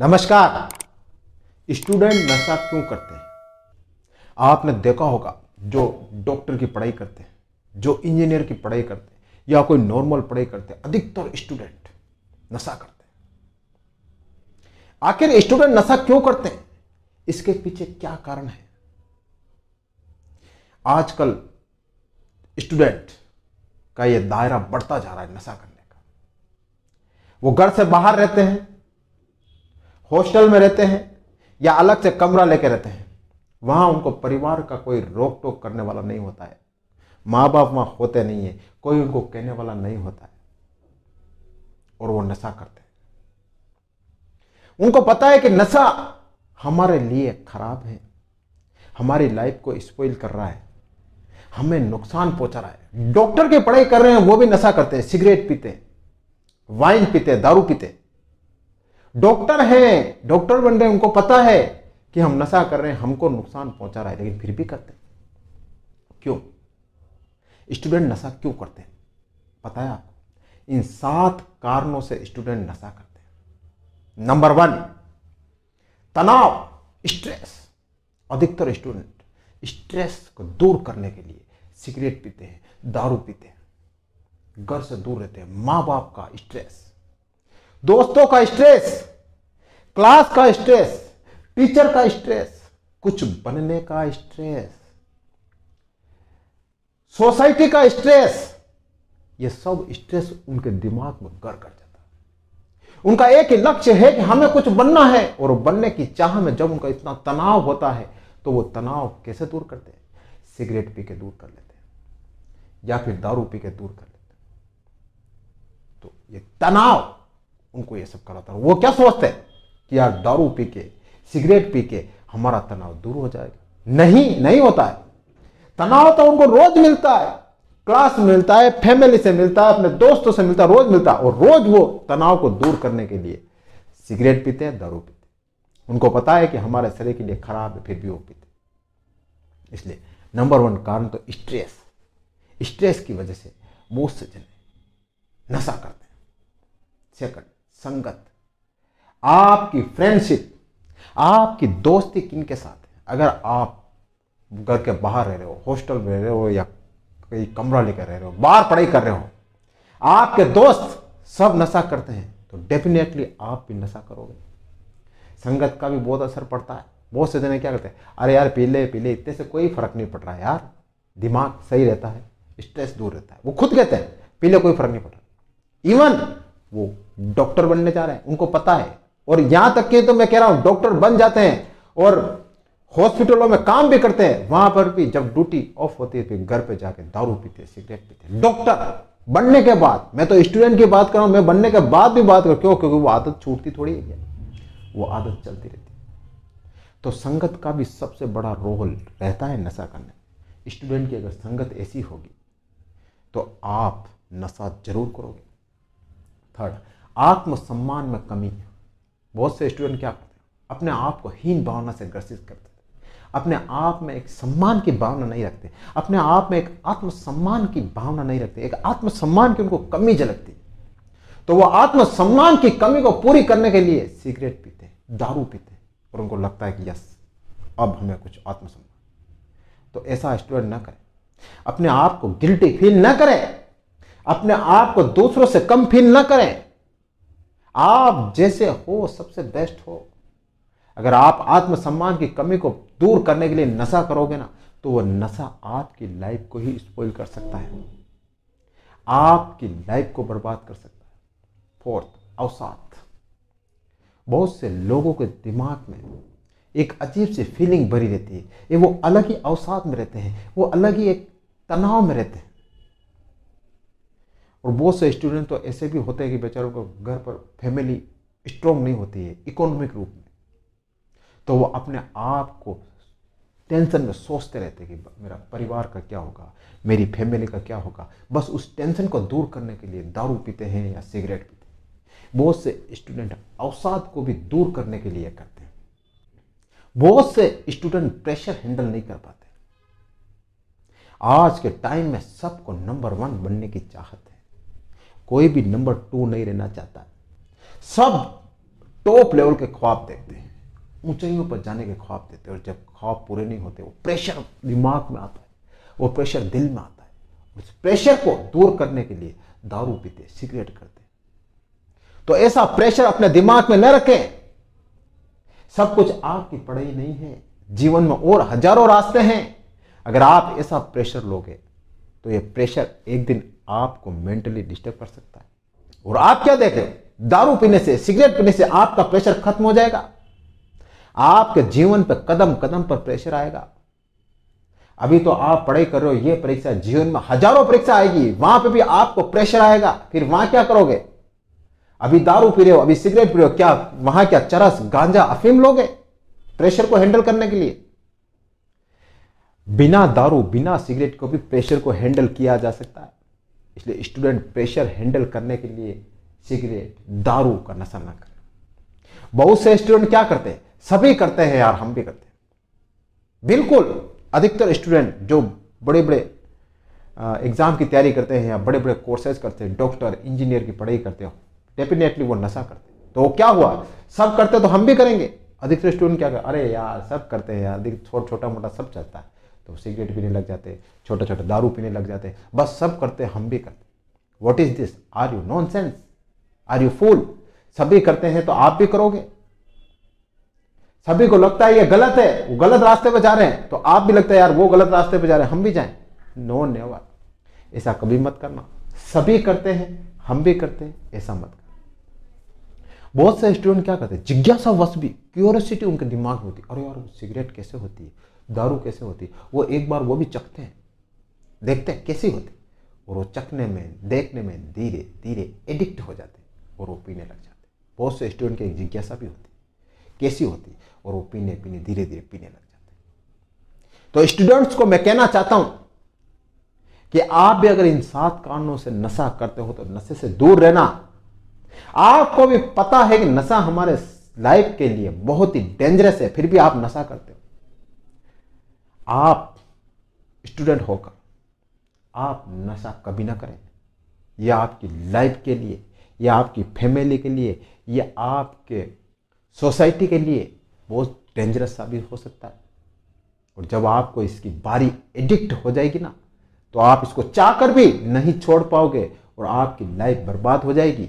नमस्कार स्टूडेंट नशा क्यों करते हैं आपने देखा होगा जो डॉक्टर की पढ़ाई करते हैं जो इंजीनियर की पढ़ाई करते हैं या कोई नॉर्मल पढ़ाई करते हैं अधिकतर स्टूडेंट नशा करते हैं आखिर स्टूडेंट नशा क्यों करते हैं इसके पीछे क्या कारण है आजकल स्टूडेंट का यह दायरा बढ़ता जा रहा है नशा करने का वो घर से बाहर रहते हैं हॉस्टल में रहते हैं या अलग से कमरा लेकर रहते हैं वहां उनको परिवार का कोई रोक टोक करने वाला नहीं होता है माँ बाप वहां होते नहीं है कोई उनको कहने वाला नहीं होता है और वो नशा करते हैं उनको पता है कि नशा हमारे लिए खराब है हमारी लाइफ को स्पॉइल कर रहा है हमें नुकसान पहुंचा रहा है डॉक्टर की पढ़ाई कर रहे हैं वो भी नशा करते हैं सिगरेट पीते वाइन पीते दारू पीते डॉक्टर हैं डॉक्टर बन रहे उनको पता है कि हम नशा कर रहे हैं हमको नुकसान पहुंचा रहा है लेकिन फिर भी करते हैं क्यों स्टूडेंट नशा क्यों करते हैं पता है आपको इन सात कारणों से स्टूडेंट नशा करते हैं नंबर वन तनाव स्ट्रेस अधिकतर स्टूडेंट स्ट्रेस को दूर करने के लिए सिगरेट पीते हैं दारू पीते हैं घर से दूर रहते हैं माँ बाप का स्ट्रेस दोस्तों का स्ट्रेस क्लास का स्ट्रेस टीचर का स्ट्रेस कुछ बनने का स्ट्रेस सोसाइटी का स्ट्रेस ये सब स्ट्रेस उनके दिमाग में गर कर जाता उनका एक ही लक्ष्य है कि हमें कुछ बनना है और बनने की चाह में जब उनका इतना तनाव होता है तो वो तनाव कैसे दूर करते हैं सिगरेट पी के दूर कर लेते हैं या फिर दारू पी के दूर कर लेते हैं तो ये तनाव उनको ये सब कराता हूँ वो क्या सोचते हैं कि यार दारू पी के सिगरेट पी के हमारा तनाव दूर हो जाएगा नहीं नहीं होता है तनाव तो उनको रोज मिलता है क्लास मिलता है फैमिली से मिलता है अपने दोस्तों से मिलता है रोज मिलता है और रोज वो तनाव को दूर करने के लिए सिगरेट पीते हैं दारू पीते हैं उनको पता है कि हमारे शरीर के लिए खराब है फिर भी वो पीते इसलिए नंबर वन कारण तो स्ट्रेस स्ट्रेस की वजह से बहुत से जने नशा करते हैं सेकंड संगत आपकी फ्रेंडशिप आपकी दोस्ती किन के साथ है अगर आप घर के बाहर रह रहे हो हॉस्टल में रह रहे हो या कहीं कमरा लेकर रह रहे हो बाहर पढ़ाई कर रहे हो आपके दोस्त सब नशा करते हैं तो डेफिनेटली आप भी नशा करोगे संगत का भी बहुत असर पड़ता है बहुत से जने क्या करते हैं अरे यार पीले पीले इतने से कोई फर्क नहीं पड़ रहा है यार दिमाग सही रहता है स्ट्रेस दूर रहता है वो खुद कहते हैं पीले कोई फर्क नहीं पड़ रहा इवन वो डॉक्टर बनने जा रहे हैं उनको पता है और यहां तक के तो मैं कह रहा हूं डॉक्टर बन जाते हैं और हॉस्पिटलों में काम भी करते हैं वहां पर भी जब ड्यूटी ऑफ होती है फिर तो घर पे जाके दारू पीते सिगरेट पीते डॉक्टर बनने के बाद मैं तो स्टूडेंट की बात कर रहा हूं मैं बनने के बाद भी बात कर क्यों क्योंकि वो आदत छूटती थोड़ी है वो आदत चलती रहती है तो संगत का भी सबसे बड़ा रोल रहता है नशा करने स्टूडेंट की अगर संगत ऐसी होगी तो आप नशा जरूर करोगे थर्ड आत्मसम्मान में कमी बहुत से स्टूडेंट क्या करते हैं अपने आप को हीन भावना से ग्रसित करते हैं अपने आप में एक सम्मान की भावना नहीं रखते अपने आप में एक आत्मसम्मान की भावना नहीं रखते एक आत्मसम्मान की उनको कमी झलकती तो वो आत्मसम्मान की कमी को पूरी करने के लिए सिगरेट पीते दारू पीते और उनको लगता है कि यस अब हमें कुछ आत्मसम्मान तो ऐसा स्टूडेंट ना करें अपने आप को गिल्टी फील ना करें अपने आप को दूसरों से कम फील ना करें आप जैसे हो सबसे बेस्ट हो अगर आप आत्मसम्मान की कमी को दूर करने के लिए नशा करोगे ना तो वह नशा आपकी लाइफ को ही स्पॉइल कर सकता है आपकी लाइफ को बर्बाद कर सकता है फोर्थ अवसाद बहुत से लोगों के दिमाग में एक अजीब सी फीलिंग भरी रहती है ये वो अलग ही अवसाद में रहते हैं वो अलग ही एक तनाव में रहते हैं और बहुत से स्टूडेंट तो ऐसे भी होते हैं कि बेचारों को घर पर फैमिली स्ट्रॉन्ग नहीं होती है इकोनॉमिक रूप में तो वो अपने आप को टेंशन में सोचते रहते कि मेरा परिवार का क्या होगा मेरी फैमिली का क्या होगा बस उस टेंशन को दूर करने के लिए दारू पीते हैं या सिगरेट पीते हैं बहुत से स्टूडेंट अवसाद को भी दूर करने के लिए करते हैं बहुत से स्टूडेंट प्रेशर हैंडल नहीं कर पाते आज के टाइम में सबको नंबर वन बनने की चाहत है कोई भी नंबर टू नहीं रहना चाहता सब टॉप लेवल के ख्वाब देखते हैं ऊंचाइयों पर जाने के ख्वाब देते हैं और जब ख्वाब पूरे नहीं होते वो प्रेशर दिमाग में आता है वो प्रेशर दिल में आता है उस प्रेशर को दूर करने के लिए दारू पीते सिगरेट करते तो ऐसा प्रेशर अपने दिमाग में न रखें सब कुछ आपकी पढ़ाई नहीं है जीवन में और हजारों रास्ते हैं अगर आप ऐसा प्रेशर लोगे तो ये प्रेशर एक दिन आपको मेंटली डिस्टर्ब कर सकता है और आप क्या देख रहे हो दारू पीने से सिगरेट पीने से आपका प्रेशर खत्म हो जाएगा आपके जीवन पर कदम कदम पर प्रेशर आएगा अभी तो आप पढ़ाई कर रहे हो ये परीक्षा जीवन में हजारों परीक्षा आएगी वहां पे भी आपको प्रेशर आएगा फिर वहां क्या करोगे अभी दारू पी रहे हो अभी सिगरेट पी रहे हो क्या वहां क्या चरस गांजा अफीम लोगे प्रेशर को हैंडल करने के लिए बिना दारू बिना सिगरेट को भी प्रेशर को हैंडल किया जा सकता है इसलिए स्टूडेंट प्रेशर हैंडल करने के लिए सिगरेट दारू का नशा ना करें बहुत से स्टूडेंट क्या करते हैं सभी करते हैं यार हम भी करते हैं बिल्कुल अधिकतर स्टूडेंट जो बड़े बड़े एग्जाम की तैयारी करते हैं या बड़े बड़े कोर्सेज करते हैं डॉक्टर इंजीनियर की पढ़ाई करते हो डेफिनेटली वो नशा करते हैं तो क्या हुआ सब करते तो हम भी करेंगे अधिकतर स्टूडेंट क्या कर अरे यार सब करते हैं यार छोटा छोटा मोटा सब चलता है तो सिगरेट पीने लग जाते छोटा छोटा दारू पीने लग जाते बस सब करते हम भी करते what is this are you nonsense are you fool सभी करते हैं तो आप भी करोगे सभी को लगता है ये गलत है वो गलत रास्ते पर जा रहे हैं तो आप भी लगता है यार वो गलत रास्ते पर जा रहे हैं हम भी जाएं नो ने ऐसा कभी मत करना सभी करते हैं हम भी करते हैं ऐसा मत करना बहुत से स्टूडेंट क्या करते हैं जिज्ञासा वश भी क्यूरोसिटी उनके दिमाग में होती है अरे यार सिगरेट कैसे होती है दारू कैसे होती है वो एक बार वो भी चखते हैं देखते हैं कैसी होती और वो चखने में देखने में धीरे धीरे एडिक्ट हो जाते हैं और वो पीने लग जाते हैं बहुत से स्टूडेंट की जिज्ञासा भी होती कैसी होती और वो पीने पीने धीरे धीरे पीने लग जाते तो स्टूडेंट्स को मैं कहना चाहता हूं कि आप भी अगर इन सात कारणों से नशा करते हो तो नशे से दूर रहना आपको भी पता है कि नशा हमारे लाइफ के लिए बहुत ही डेंजरस है फिर भी आप नशा करते हो आप स्टूडेंट होकर आप नशा कभी ना करें यह आपकी लाइफ के लिए यह आपकी फैमिली के लिए यह आपके सोसाइटी के लिए बहुत डेंजरस साबित हो सकता है और जब आपको इसकी बारी एडिक्ट हो जाएगी ना तो आप इसको चाह कर भी नहीं छोड़ पाओगे और आपकी लाइफ बर्बाद हो जाएगी